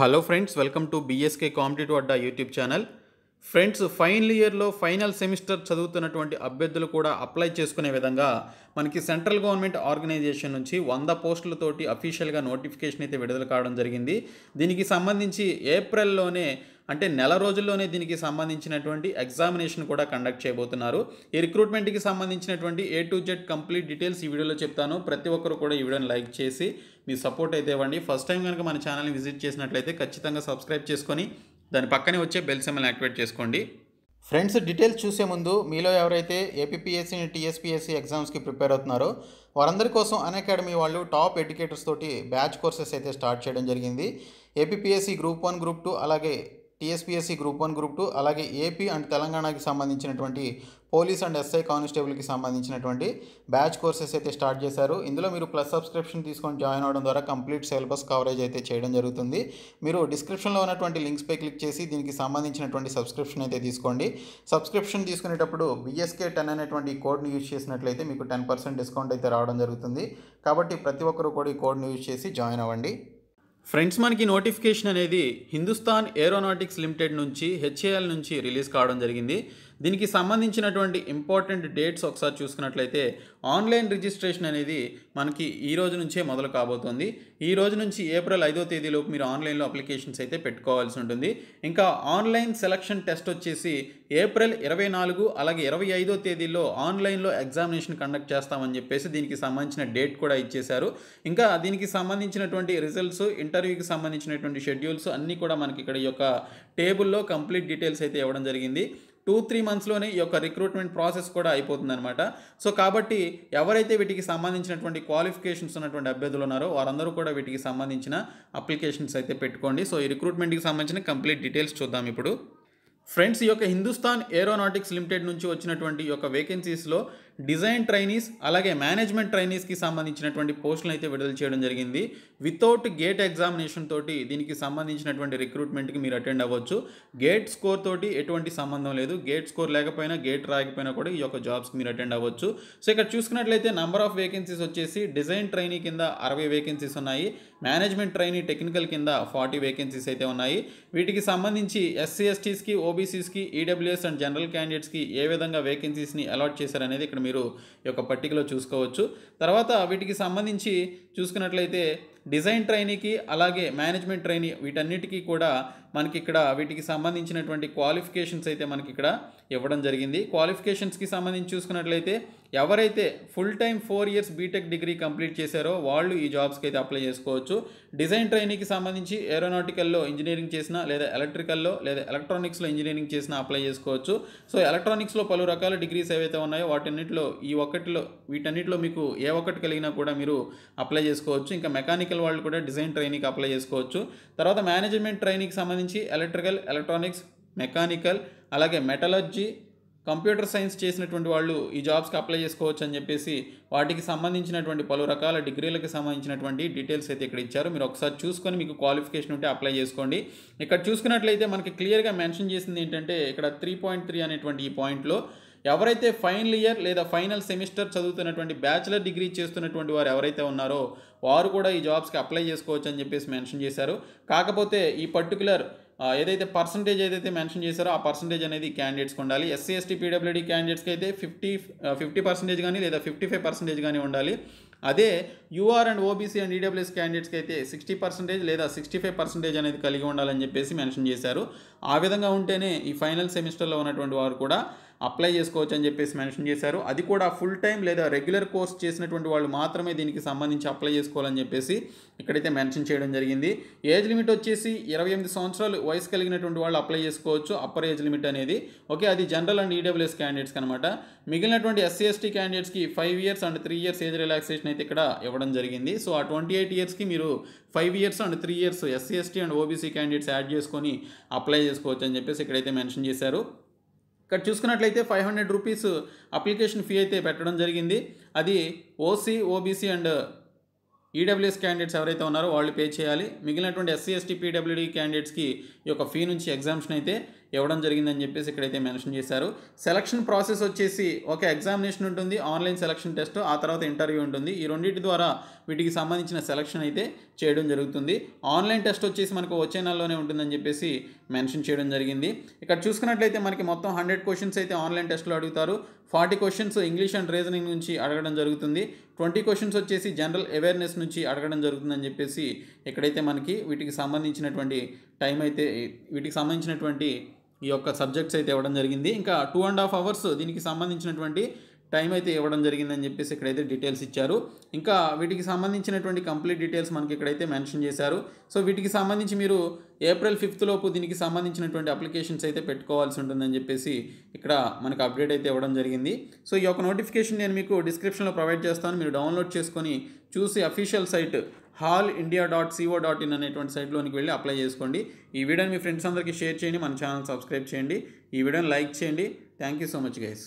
hello friends welcome to BSK competitive Adda YouTube channel friends final ఇయర్లో final semester చదువుతున్నటువంటి అభ్యర్థులు కూడా అప్లై చేసుకునే విధంగా మనకి సెంట్రల్ గవర్నమెంట్ ఆర్గనైజేషన్ నుంచి వంద పోస్టులతోటి అఫీషియల్గా నోటిఫికేషన్ అయితే విడుదల కావడం జరిగింది దీనికి సంబంధించి ఏప్రిల్లోనే అంటే నెల రోజుల్లోనే దీనికి సంబంధించినటువంటి ఎగ్జామినేషన్ కూడా కండక్ట్ చేయబోతున్నారు ఈ రిక్రూట్మెంట్కి సంబంధించినటువంటి A to Z complete details ఈ వీడియోలో చెప్తాను ప్రతి ఒక్కరు కూడా ఈ వీడియోని లైక్ చేసి మీ సపోర్ట్ అయితే ఇవ్వండి ఫస్ట్ టైం కనుక మన ఛానల్ని విజిట్ చేసినట్లయితే ఖచ్చితంగా సబ్స్క్రైబ్ చేసుకొని దాని పక్కనే వచ్చే బెల్ సెమల్ని యాక్టివేట్ చేసుకోండి ఫ్రెండ్స్ డీటెయిల్స్ చూసే ముందు మీలో ఎవరైతే ఏపీపీఎస్సీ టీఎస్పీఎస్సీ ఎగ్జామ్స్కి ప్రిపేర్ అవుతున్నారో వారందరి కోసం అన్అకాడమీ వాళ్ళు టాప్ ఎడ్యుకేటర్స్ తోటి బ్యాచ్ కోర్సెస్ అయితే స్టార్ట్ చేయడం జరిగింది APPSC group one group two అలాగే TSPSC group one group two అలాగే ఏపీ అండ్ తెలంగాణకి సంబంధించినటువంటి పోలీస్ అండ్ ఎస్ఐ కానిస్టేబుల్కి సంబంధించినటువంటి బ్యాచ్ కోర్సెస్ అయితే స్టార్ట్ చేశారు ఇందులో మీరు ప్లస్ సబ్స్క్రిప్షన్ తీసుకొని జాయిన్ అవడం ద్వారా కంప్లీట్ సిలబస్ కవరేజ్ అయితే చేయడం జరుగుతుంది మీరు డిస్క్రిప్షన్లో ఉన్నటువంటి లింక్స్పై క్లిక్ చేసి దీనికి సంబంధించినటువంటి సబ్స్క్రిప్షన్ అయితే తీసుకోండి సబ్స్క్రిప్షన్ తీసుకునేటప్పుడు విఎస్కే టెన్ అనేటువంటి కోడ్ని యూజ్ చేసినట్లయితే మీకు టెన్ పర్సెంట్ డిస్కౌంట్ అయితే రావడం జరుగుతుంది కాబట్టి ప్రతి ఒక్కరూ కూడా ఈ కోడ్ని యూజ్ చేసి జాయిన్ అవ్వండి ఫ్రెండ్స్ మనకి నోటిఫికేషన్ అనేది హిందుస్థాన్ ఏరోనాటిక్స్ లిమిటెడ్ నుంచి హెచ్ఏఎల్ నుంచి రిలీజ్ కావడం జరిగింది దీనికి సంబంధించినటువంటి ఇంపార్టెంట్ డేట్స్ ఒకసారి చూసుకున్నట్లయితే ఆన్లైన్ రిజిస్ట్రేషన్ అనేది మనకి ఈ రోజు నుంచే మొదలు కాబోతోంది ఈ రోజు నుంచి ఏప్రిల్ ఐదో తేదీలోపు మీరు ఆన్లైన్లో అప్లికేషన్స్ అయితే పెట్టుకోవాల్సి ఉంటుంది ఇంకా ఆన్లైన్ సెలక్షన్ టెస్ట్ వచ్చేసి ఏప్రిల్ ఇరవై నాలుగు అలాగే ఇరవై ఐదో తేదీలో ఆన్లైన్లో ఎగ్జామినేషన్ కండక్ట్ చేస్తామని చెప్పేసి దీనికి సంబంధించిన డేట్ కూడా ఇచ్చేశారు ఇంకా దీనికి సంబంధించినటువంటి రిజల్ట్స్ ఇంటర్వ్యూకి సంబంధించినటువంటి షెడ్యూల్స్ అన్నీ కూడా మనకి ఇక్కడ ఈ యొక్క టేబుల్లో కంప్లీట్ డీటెయిల్స్ అయితే ఇవ్వడం జరిగింది టూ త్రీ మంత్స్లోనే ఈ యొక్క రిక్రూట్మెంట్ ప్రాసెస్ కూడా అయిపోతుందన్నమాట సో కాబట్టి ఎవరైతే వీటికి సంబంధించినటువంటి క్వాలిఫికేషన్స్ ఉన్నటువంటి అభ్యర్థులు ఉన్నారో వారందరూ కూడా వీటికి సంబంధించిన అప్లికేషన్స్ అయితే పెట్టుకోండి సో ఈ రిక్రూట్మెంట్కి సంబంధించిన కంప్లీట్ డీటెయిల్స్ చూద్దాం ఇప్పుడు ఫ్రెండ్స్ ఈ యొక్క హిందుస్థాన్ ఏరోనాటిక్స్ లిమిటెడ్ నుంచి వచ్చినటువంటి యొక్క వేకెన్సీస్లో డిజైన్ ట్రైనీస్ అలాగే మేనేజ్మెంట్ ట్రైనీస్కి సంబంధించినటువంటి పోస్టులు అయితే విడుదల చేయడం జరిగింది వితౌట్ గేట్ ఎగ్జామినేషన్ తోటి దీనికి సంబంధించినటువంటి రిక్రూట్మెంట్కి మీరు అటెండ్ అవ్వచ్చు గేట్ స్కోర్ తోటి ఎటువంటి సంబంధం లేదు గేట్ స్కోర్ లేకపోయినా గేట్ రాకపోయినా కూడా ఈ యొక్క జాబ్స్కి మీరు అటెండ్ అవ్వచ్చు సో ఇక్కడ చూసుకున్నట్లయితే నంబర్ ఆఫ్ వేకెన్సీస్ వచ్చేసి డిజైన్ ట్రైనీ కింద అరవై వేకెన్సీస్ ఉన్నాయి మేనేజ్మెంట్ ట్రైనీ టెక్నికల్ కింద ఫార్టీ వేకెన్సీస్ అయితే ఉన్నాయి వీటికి సంబంధించి ఎస్సీ ఎస్టీస్కి ఓబీసీస్కి ఈడబ్ల్యూఎస్ అండ్ జనరల్ క్యాండిడేట్స్కి ఏ విధంగా వేకెన్సీస్ని అలాట్ చేశారనేది ఇక్కడ మీరు ఈ యొక్క పట్టికలో చూసుకోవచ్చు తర్వాత వీటికి సంబంధించి చూసుకున్నట్లయితే డిజైన్ ట్రైనీకి అలాగే మేనేజ్మెంట్ ట్రైనీ వీటన్నిటికీ కూడా మనకి ఇక్కడ వీటికి సంబంధించినటువంటి క్వాలిఫికేషన్స్ అయితే మనకి ఇక్కడ ఇవ్వడం జరిగింది క్వాలిఫికేషన్స్కి సంబంధించి చూసుకున్నట్లయితే ఎవరైతే full time four years BTech degree complete చేశారో వాళ్ళు ఈ జాబ్స్కి అయితే అప్లై చేసుకోవచ్చు డిజైన్ ట్రైనీకి సంబంధించి ఏరోనాటికల్లో ఇంజనీరింగ్ చేసిన లేదా ఎలక్ట్రికల్లో లేదా ఎలక్ట్రానిక్స్లో ఇంజనీరింగ్ చేసిన అప్లై చేసుకోవచ్చు సో ఎలక్ట్రానిక్స్లో పలు రకాల డిగ్రీస్ ఏవైతే ఉన్నాయో వాటన్నిటిలో ఈ ఒక్కటిలో వీటన్నిటిలో మీకు ఏ ఒక్కటి కలిగినా కూడా మీరు అప్లై చేసుకోవచ్చు ఇంకా మెకానిక్ మెకానికల్ వాళ్ళు కూడా డిజైన్ ట్రైనింగ్కి అప్లై చేసుకోవచ్చు తర్వాత మేనేజ్మెంట్ ట్రైనింగ్కి సంబంధించి ఎలక్ట్రికల్ ఎలక్ట్రానిక్స్ మెకానికల్ అలాగే మెటలర్జీ కంప్యూటర్ సైన్స్ చేసినటువంటి వాళ్ళు ఈ జాబ్స్కి అప్లై చేసుకోవచ్చు అని చెప్పేసి వాటికి సంబంధించినటువంటి పలు రకాల డిగ్రీలకు సంబంధించినటువంటి డీటెయిల్స్ అయితే ఇక్కడ ఇచ్చారు మీరు ఒకసారి చూసుకొని మీకు క్వాలిఫికేషన్ ఉంటే అప్లై చేసుకోండి ఇక్కడ చూసుకున్నట్లయితే మనకి క్లియర్గా మెన్షన్ చేసింది ఏంటంటే ఇక్కడ త్రీ పాయింట్ త్రీ అనేటువంటి ఈ పాయింట్లో ఎవరైతే ఫైనల్ ఇయర్ లేదా ఫైనల్ సెమిస్టర్ చదువుతున్నటువంటి బ్యాచిలర్ డిగ్రీ చేస్తున్నటువంటి వారు ఎవరైతే ఉన్నారో వారు కూడా ఈ జాబ్స్కి అప్లై చేసుకోవచ్చు అని చెప్పేసి మెన్షన్ చేశారు కాకపోతే ఈ పర్టికులర్ ఏదైతే పర్సంటేజ్ ఏదైతే మెన్షన్ చేశారో ఆ పర్సంటేజ్ అనేది క్యాండిడేట్స్కి ఉండాలి ఎస్సీ ఎస్టీ పీడబ్ల్యూడీ క్యాండిడేట్స్కి అయితే ఫిఫ్టీ ఫిఫ్టీ పర్సెంటేజ్ కానీ లేదా ఫిఫ్టీ ఫైవ్ పర్సెంటేజ్ కానీ ఉండాలి అదే UR and OBC and EWS క్యాండిడేట్స్కి అయితే సిక్స్టీ పర్సెంటేజ్ లేదా సిక్స్టీ ఫైవ్ పర్సెంటేజ్ అనేది కలిగి ఉండాలని చెప్పేసి మెన్షన్ చేశారు ఆ విధంగా ఉంటేనే ఈ ఫైనల్ సెమిస్టర్లో ఉన్నటువంటి వారు కూడా అప్లై చేసుకోవచ్చు అని చెప్పేసి మెన్షన్ చేశారు అది కూడా ఫుల్ టైం లేదా రెగ్యులర్ కోర్స్ చేసినటువంటి వాళ్ళు మాత్రమే దీనికి సంబంధించి అప్లై చేసుకోవాలని చెప్పేసి ఇక్కడైతే మెన్షన్ చేయడం జరిగింది ఏజ్ లిమిట్ వచ్చేసి ఇరవై ఎనిమిది సంవత్సరాలు వయసు కలిగినటువంటి వాళ్ళు అప్లై చేసుకోవచ్చు అప్పర్ ఏజ్ లిమిట్ అనేది ఓకే అది జనరల్ అండ్ ఈడబ్ల్యూఎస్ క్యాండిడేట్స్కి అనమాట మిగిలినటువంటి ఎస్సీ ఎస్టీ క్యాండిడేట్స్కి five years and three years age relaxation అయితే ఇక్కడ ఇవ్వడం జరిగింది సో ఆ ట్వంటీ ఎయిట్ ఇయర్స్కి మీరు five years and three years SC ST and OBC candidates add చేసుకొని అప్లై చేసుకోవచ్చు అని చెప్పేసి ఇక్కడైతే మెన్షన్ చేశారు ఇక్కడ చూసుకున్నట్లయితే five hundred rupees application fee అయితే పెట్టడం జరిగింది అది OC OBC and EWS e candidates ఎవరైతే ఉన్నారో వాళ్ళు పే చేయాలి మిగిలినటువంటి ఎస్సీ ఎస్టీ పీడబ్ల్యూడీ క్యాండిడేట్స్కి ఈ యొక్క ఫీ నుంచి ఎగ్జామ్షన్ అయితే ఇవ్వడం జరిగిందని చెప్పేసి ఇక్కడైతే మెన్షన్ చేశారు సెలక్షన్ ప్రాసెస్ వచ్చేసి ఒక ఎగ్జామినేషన్ ఉంటుంది ఆన్లైన్ సెలక్షన్ టెస్ట్ ఆ తర్వాత ఇంటర్వ్యూ ఉంటుంది ఈ రెండింటి ద్వారా వీటికి సంబంధించిన సెలక్షన్ అయితే చేయడం జరుగుతుంది ఆన్లైన్ టెస్ట్ వచ్చేసి మనకు వచ్చే నెలలోనే ఉంటుందని చెప్పేసి మెన్షన్ చేయడం జరిగింది ఇక్కడ చూసుకున్నట్లయితే మనకి మొత్తం హండ్రెడ్ క్వశ్చన్స్ అయితే ఆన్లైన్ టెస్ట్లో అడుగుతారు forty questions English and reasoning నుంచి అడగడం జరుగుతుంది ట్వంటీ క్వశ్చన్స్ వచ్చేసి జనరల్ అవేర్నెస్ నుంచి అడగడం జరుగుతుందని చెప్పేసి ఎక్కడైతే మనకి వీటికి సంబంధించినటువంటి టైం అయితే వీటికి సంబంధించినటువంటి ఈ యొక్క సబ్జెక్ట్స్ అయితే ఇవ్వడం జరిగింది ఇంకా టూ అండ్ హాఫ్ అవర్స్ దీనికి సంబంధించినటువంటి టైం అయితే ఇవ్వడం జరిగిందని చెప్పేసి ఇక్కడైతే డీటెయిల్స్ ఇచ్చారు ఇంకా వీటికి సంబంధించినటువంటి కంప్లీట్ డీటెయిల్స్ మనకి ఇక్కడైతే మెన్షన్ చేశారు సో వీటికి సంబంధించి మీరు ఏప్రిల్ ఫిఫ్త్ లోపు దీనికి సంబంధించినటువంటి అప్లికేషన్స్ అయితే పెట్టుకోవాల్సి ఉంటుందని చెప్పేసి ఇక్కడ మనకు అప్డేట్ అయితే ఇవ్వడం జరిగింది సో ఈ యొక్క నోటిఫికేషన్ నేను మీకు డిస్క్రిప్షన్లో ప్రొవైడ్ చేస్తాను మీరు డౌన్లోడ్ చేసుకొని చూసి official site HAL India dot CO dot in అనేటువంటి సైట్లోనికి వెళ్ళి అప్లై చేసుకోండి ఈ వీడియోని మీ ఫ్రెండ్స్ అందరికీ షేర్ చేయండి మన ఛానల్ సబ్స్క్రైబ్ చేయండి ఈ వీడియోని లైక్ చేయండి thank you so much guys